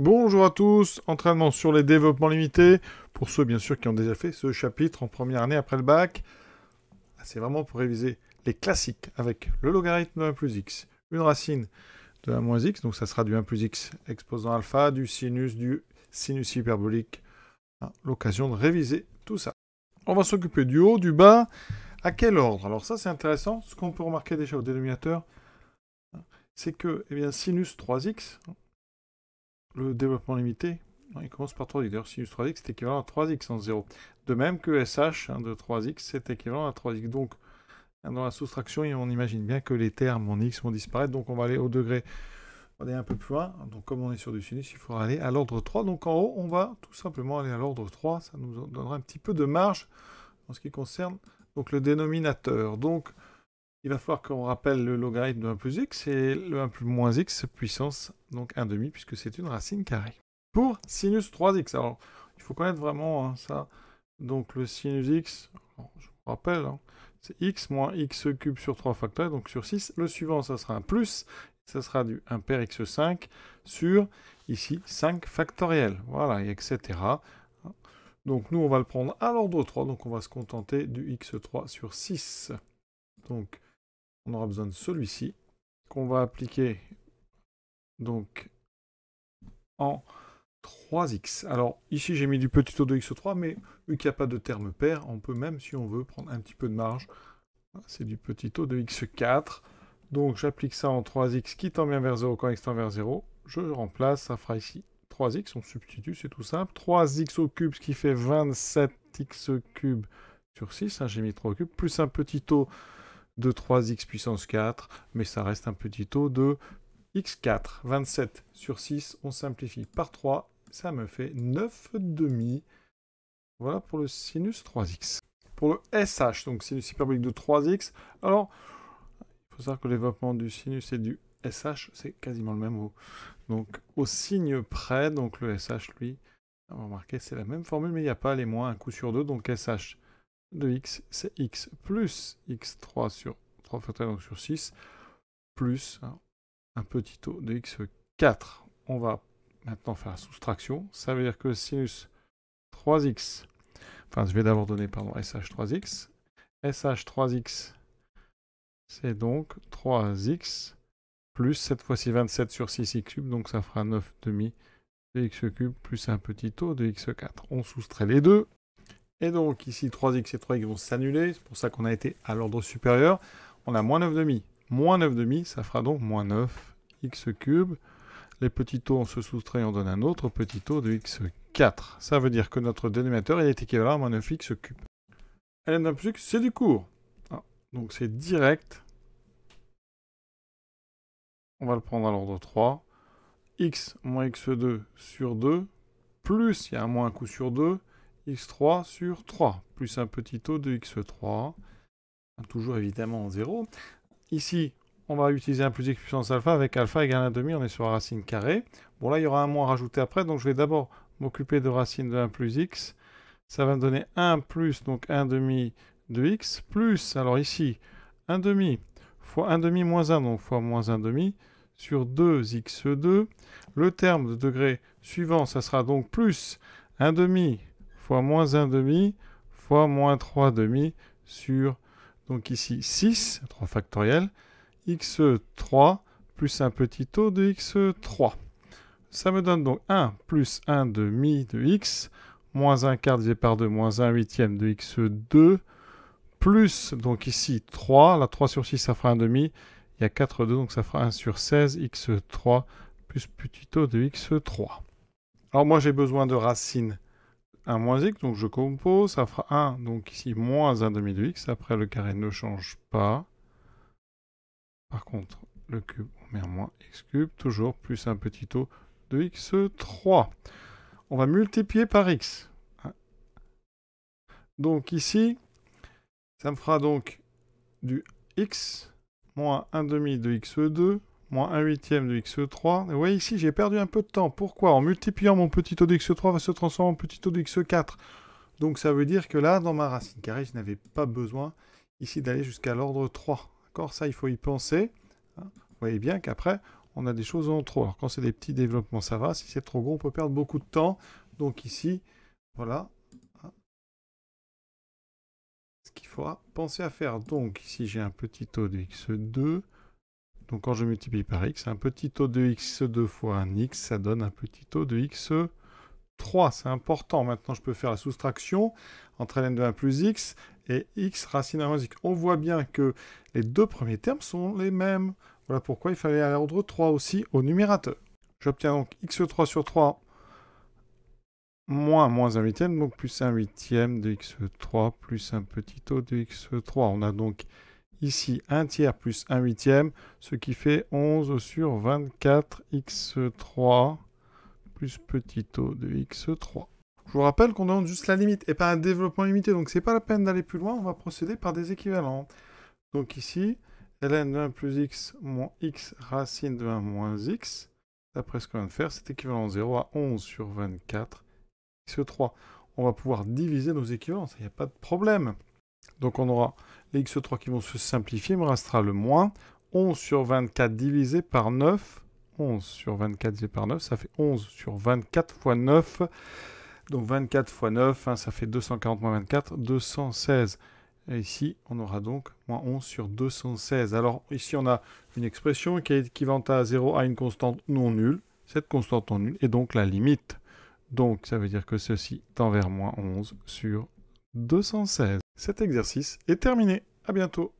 Bonjour à tous, entraînement sur les développements limités, pour ceux bien sûr qui ont déjà fait ce chapitre en première année après le bac. Ah, c'est vraiment pour réviser les classiques avec le logarithme de 1 plus x, une racine de 1 moins x, donc ça sera du 1 plus x exposant alpha, du sinus, du sinus hyperbolique. Ah, l'occasion de réviser tout ça. On va s'occuper du haut, du bas, à quel ordre Alors ça c'est intéressant, ce qu'on peut remarquer déjà au dénominateur, hein, c'est que eh bien, sinus 3x, le développement limité, il commence par 3x. D'ailleurs, sinus 3x, c'est équivalent à 3x en 0. De même que SH hein, de 3x, c'est équivalent à 3x. Donc, dans la soustraction, on imagine bien que les termes en x vont disparaître. Donc, on va aller au degré. On est un peu plus loin. Donc, comme on est sur du sinus, il faudra aller à l'ordre 3. Donc, en haut, on va tout simplement aller à l'ordre 3. Ça nous donnera un petit peu de marge en ce qui concerne donc, le dénominateur. Donc, il va falloir qu'on rappelle le logarithme de 1 plus x et le 1 plus moins x puissance, donc 1 demi, puisque c'est une racine carrée. Pour sinus 3x, alors il faut connaître vraiment hein, ça. Donc le sinus x, je vous rappelle, hein, c'est x moins x cube sur 3 factoriel, donc sur 6. Le suivant, ça sera un plus, ça sera du 1 x5 sur, ici, 5 factoriel. Voilà, etc. Donc nous, on va le prendre à l'ordre 3, donc on va se contenter du x3 sur 6. Donc on aura besoin de celui-ci qu'on va appliquer donc en 3x. Alors ici j'ai mis du petit taux de x3, mais vu qu'il n'y a pas de terme pair, on peut même si on veut prendre un petit peu de marge. C'est du petit taux de x4. Donc j'applique ça en 3x qui tend bien vers 0 quand x tend vers 0. Je remplace, ça fera ici 3x, on substitue, c'est tout simple. 3x au cube, ce qui fait 27x cube sur 6, hein, j'ai mis 3 au cube, plus un petit taux de 3x puissance 4, mais ça reste un petit taux de x4. 27 sur 6, on simplifie par 3, ça me fait 9 demi. Voilà pour le sinus 3x. Pour le SH, donc sinus hyperbolique de 3x, alors, il faut savoir que le développement du sinus et du SH, c'est quasiment le même Donc, au signe près, donc le SH, lui, on va remarquer, c'est la même formule, mais il n'y a pas les moins un coup sur deux, donc SH de x, c'est x plus x3 sur 3 fois donc sur 6, plus un petit taux de x4. On va maintenant faire la soustraction. Ça veut dire que sinus 3x, enfin je vais d'abord donner pardon, sh3x. sh3x, c'est donc 3x plus cette fois-ci 27 sur 6x cube, donc ça fera demi de x cube plus un petit taux de x4. On soustrait les deux, et donc ici 3x et 3 x vont s'annuler, c'est pour ça qu'on a été à l'ordre supérieur. On a moins 9 demi. Moins 9 demi, ça fera donc moins 9 x cube. Les petits taux, on se soustrait, on donne un autre petit taux de x4. Ça veut dire que notre dénominateur, il est équivalent à moins 9x cube. Ln c'est du cours. Ah, donc c'est direct. On va le prendre à l'ordre 3. x moins x2 sur 2, plus, il y a un moins un coup sur 2, x3 sur 3, plus un petit taux de x3, toujours évidemment en 0. Ici, on va utiliser 1 plus x puissance alpha avec alpha égale demi on est sur la racine carrée. Bon là, il y aura un moins rajouté après, donc je vais d'abord m'occuper de racine de 1 plus x. Ça va me donner 1 plus, donc 1 demi de x, plus, alors ici, 1 demi fois demi moins 1, donc fois moins 1 demi sur 2x2. Le terme de degré suivant, ça sera donc plus 1 demi fois moins 1 demi fois moins 3 demi sur, donc ici 6, 3 factoriel, x3 plus un petit taux de x3. Ça me donne donc 1 plus 1 demi de x, moins 1 quart divisé par 2, moins 1 huitième de x2, plus, donc ici 3, la 3 sur 6 ça fera 1 demi, il y a 4 2, donc ça fera 1 sur 16, x3 plus petit taux de x3. Alors moi j'ai besoin de racines 1 moins x, donc je compose, ça fera 1, donc ici moins 1 demi de x, après le carré ne change pas. Par contre, le cube, on met un moins x cube, toujours plus un petit taux de x3. On va multiplier par x. Donc ici, ça me fera donc du x moins 1 demi de x2 moins 1 huitième de x 3 Vous voyez ici, j'ai perdu un peu de temps. Pourquoi En multipliant mon petit taux de x 3 va se transformer en petit taux de x 4 e Donc ça veut dire que là, dans ma racine carrée, je n'avais pas besoin ici d'aller jusqu'à l'ordre 3. D'accord Ça, il faut y penser. Hein. Vous voyez bien qu'après, on a des choses en trop. Alors quand c'est des petits développements, ça va. Si c'est trop gros, on peut perdre beaucoup de temps. Donc ici, voilà. Hein. Ce qu'il faudra penser à faire. Donc ici, j'ai un petit taux de X2. Donc quand je multiplie par x, un petit taux de x2 fois un x, ça donne un petit taux de x3. C'est important. Maintenant, je peux faire la soustraction entre ln de 1 plus x et x racine à moins x. On voit bien que les deux premiers termes sont les mêmes. Voilà pourquoi il fallait à l'ordre 3 aussi au numérateur. J'obtiens donc x3 sur 3 moins moins 1 huitième, donc plus 1 huitième de x3 plus un petit taux de x3. On a donc Ici, 1 tiers plus 1 huitième, ce qui fait 11 sur 24 x3 plus petit o de x3. Je vous rappelle qu'on demande juste la limite et pas un développement limité, donc ce n'est pas la peine d'aller plus loin, on va procéder par des équivalents. Donc ici, ln de 1 plus x moins x racine de 1 moins x, d'après ce qu'on vient de faire, c'est équivalent 0 à 11 sur 24 x3. On va pouvoir diviser nos équivalents, il n'y a pas de problème. Donc on aura les x3 qui vont se simplifier, il me restera le moins. 11 sur 24 divisé par 9. 11 sur 24 divisé par 9, ça fait 11 sur 24 fois 9. Donc 24 fois 9, hein, ça fait 240 moins 24, 216. Et ici, on aura donc moins 11 sur 216. Alors ici, on a une expression qui est équivalente à 0 à une constante non nulle. Cette constante non nulle est donc la limite. Donc ça veut dire que ceci tend vers moins 11 sur 216. Cet exercice est terminé. À bientôt.